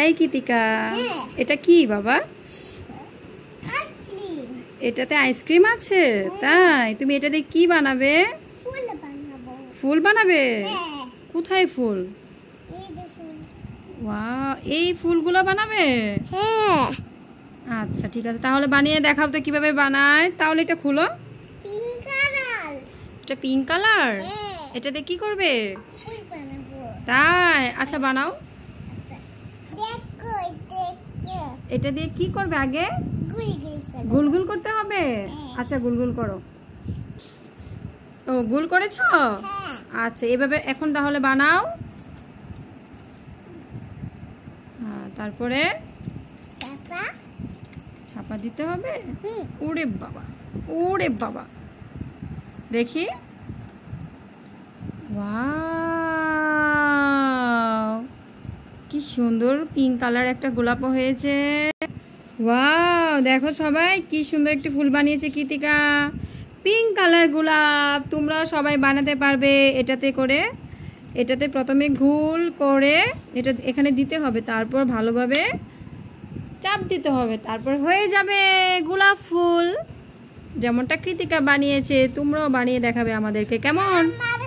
এই কৃতিকা হ্যাঁ। এটা কি বাবা এটাতে আইসক্রিম আছে হ্যাঁ। তাই তুমি এটা দিয়ে কি বানাবে ফুল বানাবে হ্যাঁ। কোথায় ফুল এই ফুলগুলো বানাবে আচ্ছা ঠিক আছে তাহলে বানিয়ে দেখাও তো কিভাবে বানায় তাহলে এটা খুলো এটা পিঙ্ক কালার এটাতে কি করবে তাই আচ্ছা বানাও এটা দিয়ে কি করবে আগে গুলগুল করতে হবে হ্যাঁ। আচ্ছা গুলগুল করো ও গুল করেছ হ্যাঁ। আচ্ছা এভাবে এখন তাহলে বানাও হ্যাঁ, তারপরে ছাপা দিতে হবে ওরে বাবা ওরে বাবা দেখি ওয়া সুন্দর পিঙ্ক কালার একটা গোলাপ হয়েছে ওয়াও দেখো সবাই কি সুন্দর একটি ফুল বানিয়েছে কৃতিকা পিঙ্ক কালার গোলাপ তোমরা সবাই বানাতে পারবে এটাতে করে এটাতে প্রথমে গোল করে এটা এখানে দিতে হবে তারপর ভালোভাবে চাপ দিতে হবে তারপর হয়ে যাবে গোলাপ ফুল যেমনটা কৃতিকা বানিয়েছে তোমরাও বানিয়ে দেখাবে আমাদেরকে কেমন